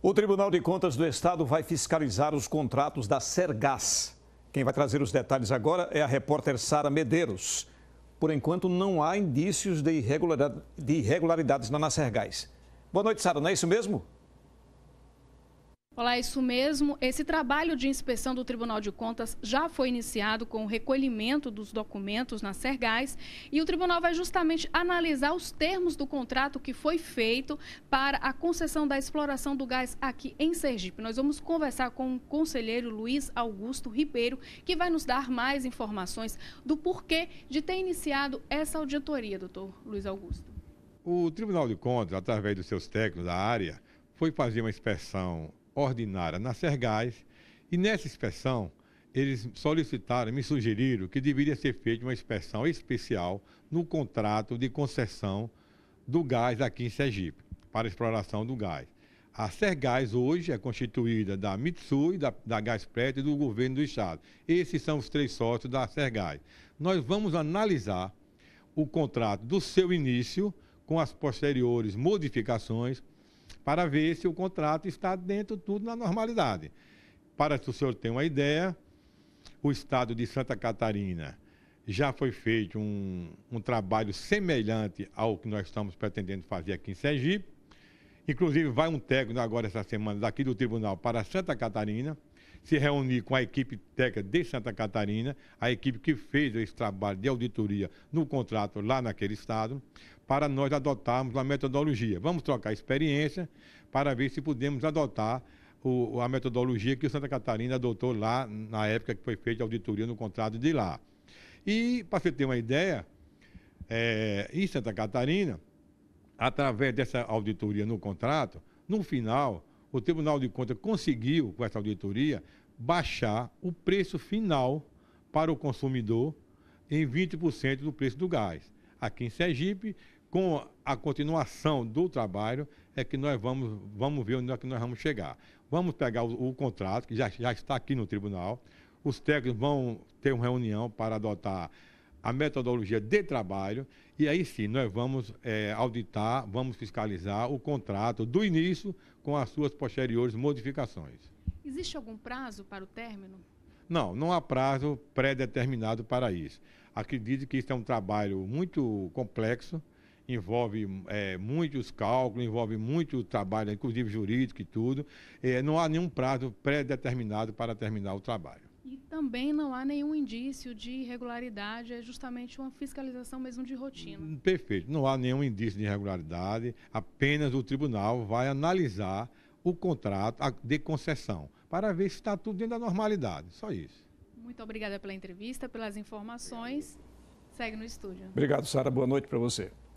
O Tribunal de Contas do Estado vai fiscalizar os contratos da Sergas. Quem vai trazer os detalhes agora é a repórter Sara Medeiros. Por enquanto, não há indícios de, irregularidades na Sergas. Boa noite, Sara. Não é isso mesmo? Olá, isso mesmo. Esse trabalho de inspeção do Tribunal de Contas já foi iniciado com o recolhimento dos documentos na Sergás e o tribunal vai justamente analisar os termos do contrato que foi feito para a concessão da exploração do gás aqui em Sergipe. Nós vamos conversar com o conselheiro Luiz Augusto Ribeiro, que vai nos dar mais informações do porquê de ter iniciado essa auditoria, doutor Luiz Augusto. O Tribunal de Contas, através dos seus técnicos da área, foi fazer uma inspeção ordinária na Sergás, e nessa inspeção eles solicitaram, me sugeriram que deveria ser feita uma inspeção especial no contrato de concessão do gás aqui em Sergipe, para exploração do gás. A Sergás hoje é constituída da Mitsui, da, da Gás Preto e do governo do estado. Esses são os três sócios da Sergás. Nós vamos analisar o contrato do seu início, com as posteriores modificações, para ver se o contrato está dentro tudo na normalidade. Para que o senhor tenha uma ideia, o estado de Santa Catarina já foi feito um, um trabalho semelhante ao que nós estamos pretendendo fazer aqui em Sergipe. Inclusive, vai um técnico agora essa semana daqui do tribunal para Santa Catarina, se reunir com a equipe técnica de Santa Catarina, a equipe que fez esse trabalho de auditoria no contrato lá naquele estado, para nós adotarmos a metodologia. Vamos trocar experiência para ver se podemos adotar o, a metodologia que o Santa Catarina adotou lá na época que foi feita a auditoria no contrato de lá. E, para você ter uma ideia, é, em Santa Catarina, através dessa auditoria no contrato, no final, o Tribunal de Contas conseguiu, com essa auditoria, baixar o preço final para o consumidor em 20% do preço do gás. Aqui em Sergipe, com a continuação do trabalho é que nós vamos, vamos ver onde é que nós vamos chegar. Vamos pegar o, o contrato, que já, já está aqui no tribunal, os técnicos vão ter uma reunião para adotar a metodologia de trabalho e aí sim nós vamos é, auditar, vamos fiscalizar o contrato do início com as suas posteriores modificações. Existe algum prazo para o término? Não, não há prazo pré-determinado para isso. Acredito que isso é um trabalho muito complexo, envolve é, muitos cálculos, envolve muito trabalho, inclusive jurídico e tudo. É, não há nenhum prazo pré-determinado para terminar o trabalho. E também não há nenhum indício de irregularidade, é justamente uma fiscalização mesmo de rotina. Hum, perfeito, não há nenhum indício de irregularidade, apenas o tribunal vai analisar o contrato de concessão para ver se está tudo dentro da normalidade, só isso. Muito obrigada pela entrevista, pelas informações. Segue no estúdio. Obrigado, Sara. Boa noite para você.